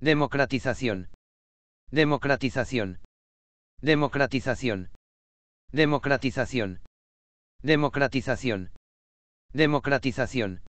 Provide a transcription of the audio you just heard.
Democratización. Democratización. Democratización. Democratización. Democratización. Democratización.